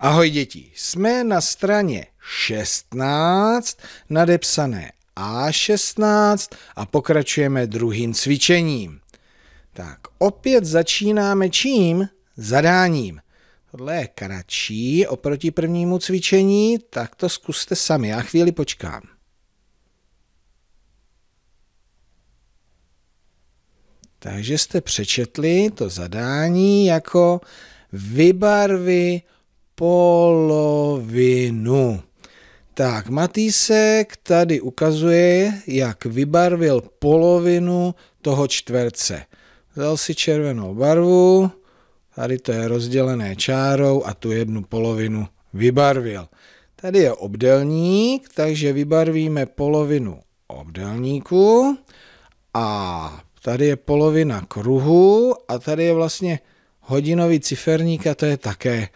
Ahoj děti, jsme na straně 16, nadepsané A16 a pokračujeme druhým cvičením. Tak opět začínáme čím? Zadáním. Tohle je kratší oproti prvnímu cvičení, tak to zkuste sami, já chvíli počkám. Takže jste přečetli to zadání jako vybarvy polovinu. Tak, Matýsek tady ukazuje, jak vybarvil polovinu toho čtverce. Vzal si červenou barvu, tady to je rozdělené čárou a tu jednu polovinu vybarvil. Tady je obdelník, takže vybarvíme polovinu obdelníku a tady je polovina kruhu a tady je vlastně hodinový ciferník a to je také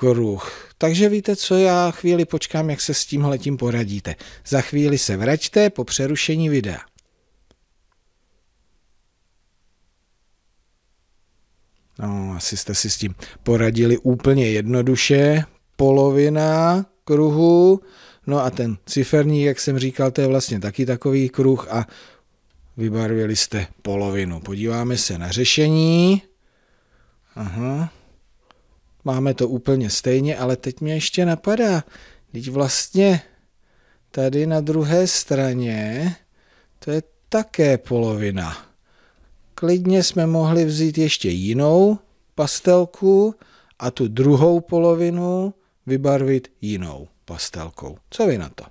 kruh. Takže víte co, já chvíli počkám, jak se s tím letím poradíte. Za chvíli se vraťte po přerušení videa. No, asi jste si s tím poradili úplně jednoduše. Polovina kruhu, no a ten ciferní, jak jsem říkal, to je vlastně taky takový kruh a vybarvili jste polovinu. Podíváme se na řešení. Aha. Máme to úplně stejně, ale teď mě ještě napadá, teď vlastně tady na druhé straně to je také polovina. Klidně jsme mohli vzít ještě jinou pastelku a tu druhou polovinu vybarvit jinou pastelkou. Co vy na to?